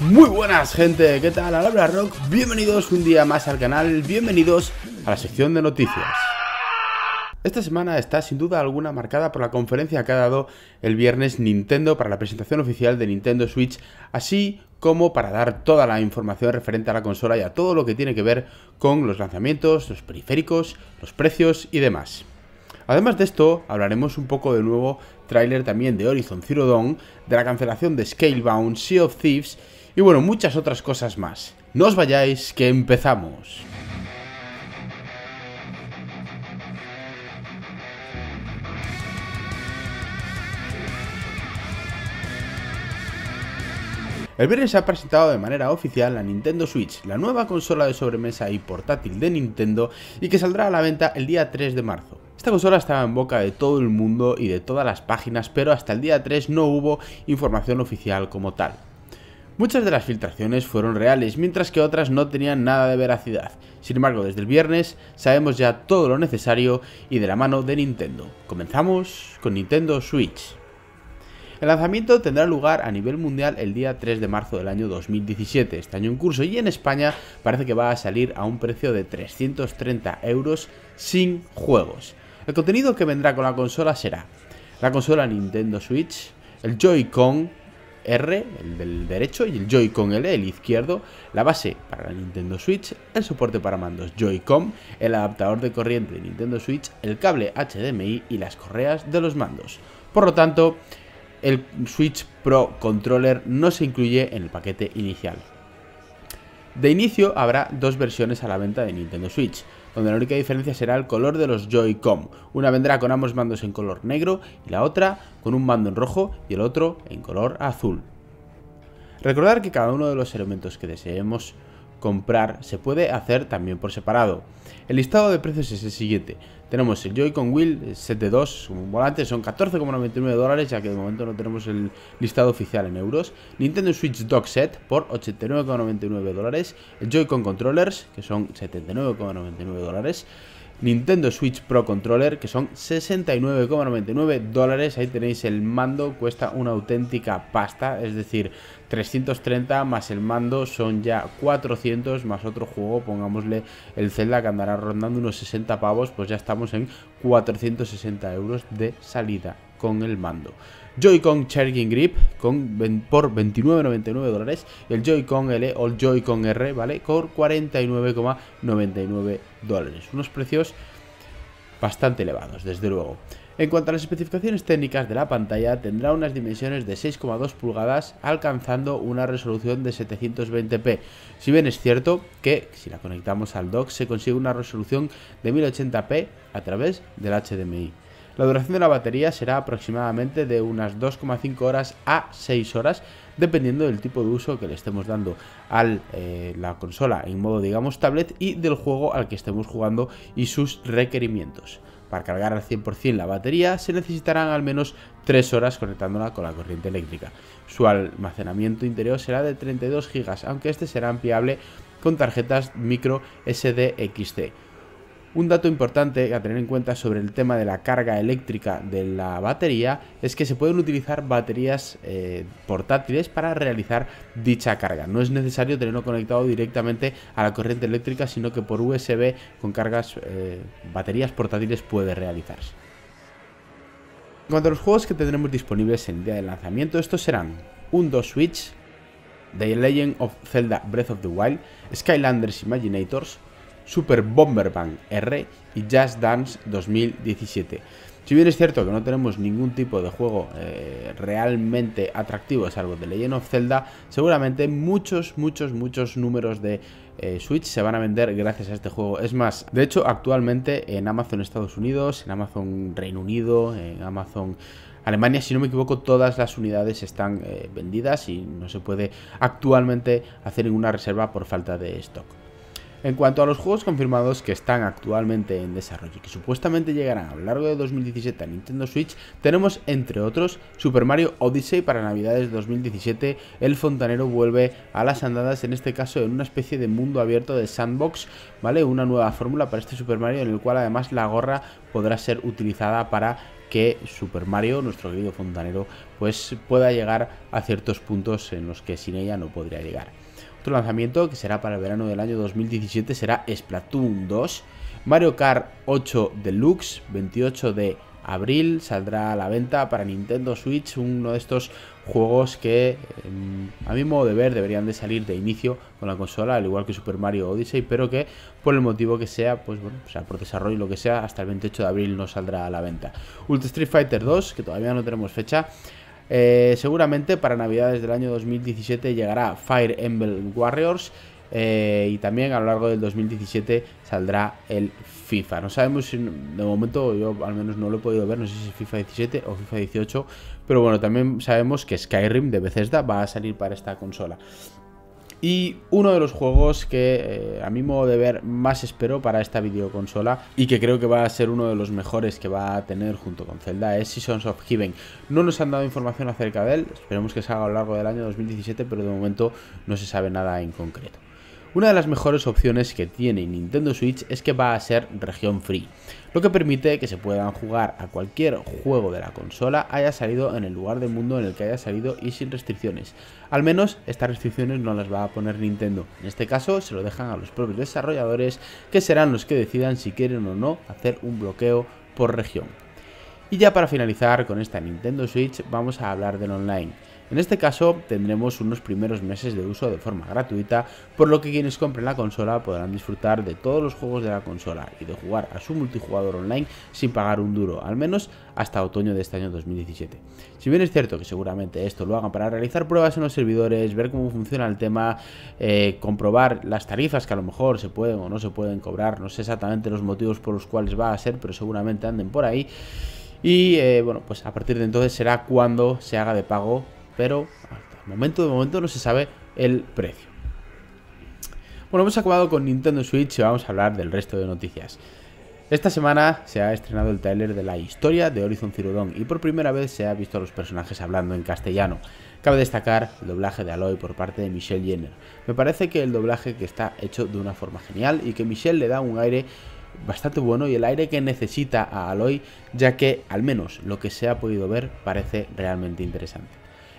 Muy buenas gente, ¿qué tal? habla Rock, bienvenidos un día más al canal, bienvenidos a la sección de noticias. Esta semana está sin duda alguna marcada por la conferencia que ha dado el viernes Nintendo para la presentación oficial de Nintendo Switch, así como para dar toda la información referente a la consola y a todo lo que tiene que ver con los lanzamientos, los periféricos, los precios y demás. Además de esto, hablaremos un poco de nuevo tráiler también de Horizon Zero Dawn, de la cancelación de Scalebound, Sea of Thieves y bueno, muchas otras cosas más. No os vayáis, que empezamos. El viernes se ha presentado de manera oficial la Nintendo Switch, la nueva consola de sobremesa y portátil de Nintendo y que saldrá a la venta el día 3 de marzo. Esta consola estaba en boca de todo el mundo y de todas las páginas, pero hasta el día 3 no hubo información oficial como tal. Muchas de las filtraciones fueron reales, mientras que otras no tenían nada de veracidad. Sin embargo, desde el viernes sabemos ya todo lo necesario y de la mano de Nintendo. Comenzamos con Nintendo Switch. El lanzamiento tendrá lugar a nivel mundial el día 3 de marzo del año 2017, este año en curso, y en España parece que va a salir a un precio de 330 euros sin juegos. El contenido que vendrá con la consola será la consola Nintendo Switch, el Joy-Con, R, el del derecho, y el Joy-Con L, el izquierdo, la base para la Nintendo Switch, el soporte para mandos Joy-Con, el adaptador de corriente de Nintendo Switch, el cable HDMI y las correas de los mandos. Por lo tanto, el Switch Pro Controller no se incluye en el paquete inicial. De inicio habrá dos versiones a la venta de Nintendo Switch, donde la única diferencia será el color de los Joy-Con. Una vendrá con ambos mandos en color negro y la otra con un mando en rojo y el otro en color azul. Recordar que cada uno de los elementos que deseemos comprar se puede hacer también por separado. El listado de precios es el siguiente. Tenemos el Joy-Con Wheel set de 2, un volante, son 14,99 dólares, ya que de momento no tenemos el listado oficial en euros. Nintendo Switch Dock Set por 89,99 dólares. El Joy-Con Controllers, que son 79,99 dólares. Nintendo Switch Pro Controller, que son 69,99 dólares. Ahí tenéis el mando, cuesta una auténtica pasta, es decir, 330 más el mando son ya 400 más otro juego, pongámosle el Zelda que andará rondando unos 60 pavos, pues ya estamos en 460 euros de salida con el mando. Joy-Con Charging Grip con, por 29,99 dólares. El Joy-Con L o el Joy-Con R, ¿vale? Por 49,99 dólares. Unos precios bastante elevados, desde luego. En cuanto a las especificaciones técnicas de la pantalla, tendrá unas dimensiones de 6,2 pulgadas alcanzando una resolución de 720p. Si bien es cierto que si la conectamos al dock se consigue una resolución de 1080p a través del HDMI. La duración de la batería será aproximadamente de unas 2,5 horas a 6 horas, dependiendo del tipo de uso que le estemos dando a eh, la consola en modo, digamos, tablet y del juego al que estemos jugando y sus requerimientos. Para cargar al 100% la batería se necesitarán al menos 3 horas conectándola con la corriente eléctrica. Su almacenamiento interior será de 32 GB, aunque este será ampliable con tarjetas micro SDXT. Un dato importante a tener en cuenta sobre el tema de la carga eléctrica de la batería es que se pueden utilizar baterías eh, portátiles para realizar dicha carga. No es necesario tenerlo conectado directamente a la corriente eléctrica, sino que por USB con cargas eh, baterías portátiles puede realizarse. En cuanto a los juegos que tendremos disponibles en el día de lanzamiento, estos serán un 2 Switch, The Legend of Zelda Breath of the Wild, Skylanders Imaginators, Super Bomberman R y Just Dance 2017. Si bien es cierto que no tenemos ningún tipo de juego eh, realmente atractivo, salvo de Legend of Zelda, seguramente muchos, muchos, muchos números de eh, Switch se van a vender gracias a este juego. Es más, de hecho, actualmente en Amazon Estados Unidos, en Amazon Reino Unido, en Amazon Alemania, si no me equivoco, todas las unidades están eh, vendidas y no se puede actualmente hacer ninguna reserva por falta de stock. En cuanto a los juegos confirmados que están actualmente en desarrollo y que supuestamente llegarán a lo largo de 2017 a Nintendo Switch, tenemos entre otros Super Mario Odyssey para Navidades 2017, el fontanero vuelve a las andadas, en este caso en una especie de mundo abierto de sandbox, ¿vale? Una nueva fórmula para este Super Mario en el cual además la gorra podrá ser utilizada para que Super Mario, nuestro querido fontanero, pues pueda llegar a ciertos puntos en los que sin ella no podría llegar lanzamiento, que será para el verano del año 2017, será Splatoon 2. Mario Kart 8 Deluxe, 28 de abril, saldrá a la venta para Nintendo Switch, uno de estos juegos que em, a mi modo de ver deberían de salir de inicio con la consola, al igual que Super Mario Odyssey, pero que por el motivo que sea, pues bueno, o sea, por desarrollo y lo que sea, hasta el 28 de abril no saldrá a la venta. Ultra Street Fighter 2, que todavía no tenemos fecha, eh, seguramente para navidades del año 2017 llegará Fire Emblem Warriors eh, y también a lo largo del 2017 saldrá el FIFA. No sabemos, si, de momento yo al menos no lo he podido ver, no sé si es FIFA 17 o FIFA 18, pero bueno, también sabemos que Skyrim de Bethesda va a salir para esta consola y uno de los juegos que eh, a mi modo de ver más espero para esta videoconsola y que creo que va a ser uno de los mejores que va a tener junto con Zelda es Seasons of Heaven. No nos han dado información acerca de él, esperemos que salga a lo largo del año 2017, pero de momento no se sabe nada en concreto. Una de las mejores opciones que tiene Nintendo Switch es que va a ser región free, lo que permite que se puedan jugar a cualquier juego de la consola haya salido en el lugar del mundo en el que haya salido y sin restricciones. Al menos estas restricciones no las va a poner Nintendo. En este caso se lo dejan a los propios desarrolladores que serán los que decidan si quieren o no hacer un bloqueo por región. Y ya para finalizar con esta Nintendo Switch vamos a hablar del online. En este caso tendremos unos primeros meses de uso de forma gratuita, por lo que quienes compren la consola podrán disfrutar de todos los juegos de la consola y de jugar a su multijugador online sin pagar un duro, al menos hasta otoño de este año 2017. Si bien es cierto que seguramente esto lo hagan para realizar pruebas en los servidores, ver cómo funciona el tema, eh, comprobar las tarifas que a lo mejor se pueden o no se pueden cobrar, no sé exactamente los motivos por los cuales va a ser, pero seguramente anden por ahí. Y eh, bueno, pues a partir de entonces será cuando se haga de pago pero hasta momento de momento no se sabe el precio. Bueno, hemos acabado con Nintendo Switch y vamos a hablar del resto de noticias. Esta semana se ha estrenado el tráiler de la historia de Horizon Zero Dawn y por primera vez se ha visto a los personajes hablando en castellano. Cabe destacar el doblaje de Aloy por parte de Michelle Jenner. Me parece que el doblaje que está hecho de una forma genial y que Michelle le da un aire bastante bueno y el aire que necesita a Aloy, ya que al menos lo que se ha podido ver parece realmente interesante.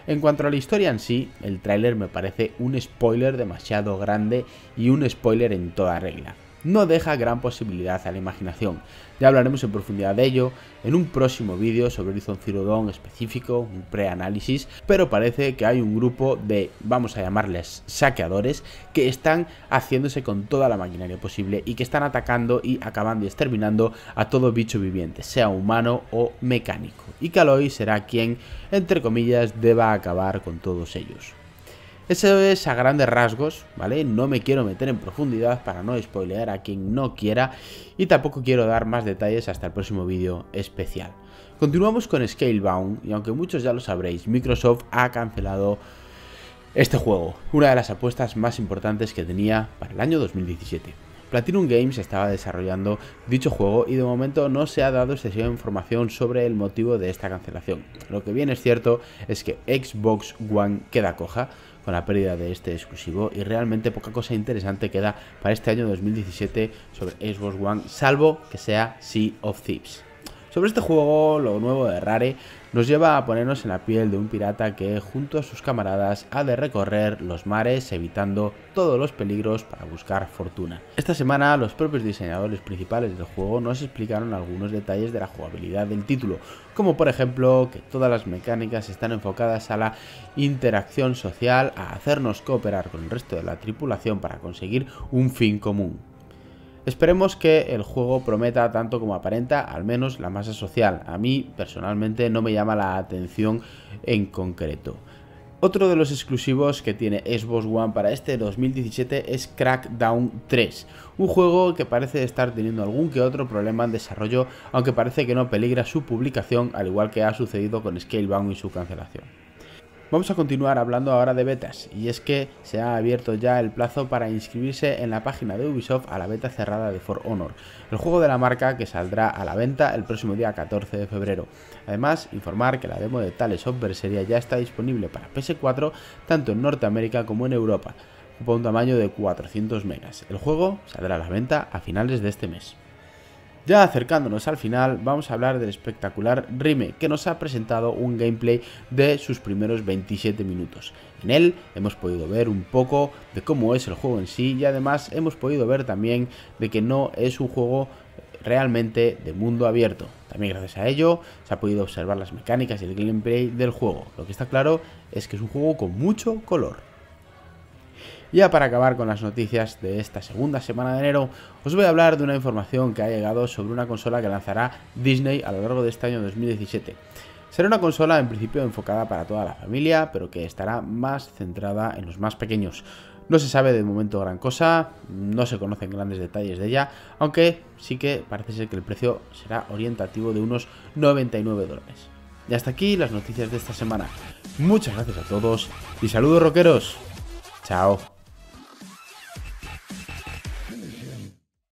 En cuanto a la historia en sí, el tráiler me parece un spoiler demasiado grande y un spoiler en toda regla no deja gran posibilidad a la imaginación. Ya hablaremos en profundidad de ello en un próximo vídeo sobre Horizon Zero específico, un preanálisis, pero parece que hay un grupo de, vamos a llamarles saqueadores, que están haciéndose con toda la maquinaria posible y que están atacando y acabando y exterminando a todo bicho viviente, sea humano o mecánico, y Caloy será quien, entre comillas, deba acabar con todos ellos. Eso es a grandes rasgos, ¿vale? No me quiero meter en profundidad para no spoilear a quien no quiera y tampoco quiero dar más detalles hasta el próximo vídeo especial. Continuamos con Scalebound y aunque muchos ya lo sabréis, Microsoft ha cancelado este juego, una de las apuestas más importantes que tenía para el año 2017. Platinum Games estaba desarrollando dicho juego y de momento no se ha dado excesiva información sobre el motivo de esta cancelación. Lo que bien es cierto es que Xbox One queda coja, con la pérdida de este exclusivo y realmente poca cosa interesante queda para este año 2017 sobre Xbox One, salvo que sea Sea of Thieves. Sobre este juego, lo nuevo de Rare, nos lleva a ponernos en la piel de un pirata que, junto a sus camaradas, ha de recorrer los mares evitando todos los peligros para buscar fortuna. Esta semana, los propios diseñadores principales del juego nos explicaron algunos detalles de la jugabilidad del título, como por ejemplo que todas las mecánicas están enfocadas a la interacción social, a hacernos cooperar con el resto de la tripulación para conseguir un fin común. Esperemos que el juego prometa tanto como aparenta, al menos la masa social. A mí personalmente no me llama la atención en concreto. Otro de los exclusivos que tiene Xbox One para este 2017 es Crackdown 3, un juego que parece estar teniendo algún que otro problema en desarrollo, aunque parece que no peligra su publicación, al igual que ha sucedido con Scalebound y su cancelación. Vamos a continuar hablando ahora de betas, y es que se ha abierto ya el plazo para inscribirse en la página de Ubisoft a la beta cerrada de For Honor, el juego de la marca que saldrá a la venta el próximo día 14 de febrero. Además, informar que la demo de Tales of Berseria ya está disponible para PS4 tanto en Norteamérica como en Europa, con un tamaño de 400 megas. El juego saldrá a la venta a finales de este mes. Ya acercándonos al final, vamos a hablar del espectacular Rime, que nos ha presentado un gameplay de sus primeros 27 minutos. En él hemos podido ver un poco de cómo es el juego en sí y además hemos podido ver también de que no es un juego realmente de mundo abierto. También gracias a ello se ha podido observar las mecánicas y el gameplay del juego. Lo que está claro es que es un juego con mucho color. Ya para acabar con las noticias de esta segunda semana de enero, os voy a hablar de una información que ha llegado sobre una consola que lanzará Disney a lo largo de este año 2017. Será una consola en principio enfocada para toda la familia, pero que estará más centrada en los más pequeños. No se sabe de momento gran cosa, no se conocen grandes detalles de ella, aunque sí que parece ser que el precio será orientativo de unos 99 dólares. Y hasta aquí las noticias de esta semana. Muchas gracias a todos y saludos rockeros. Chao.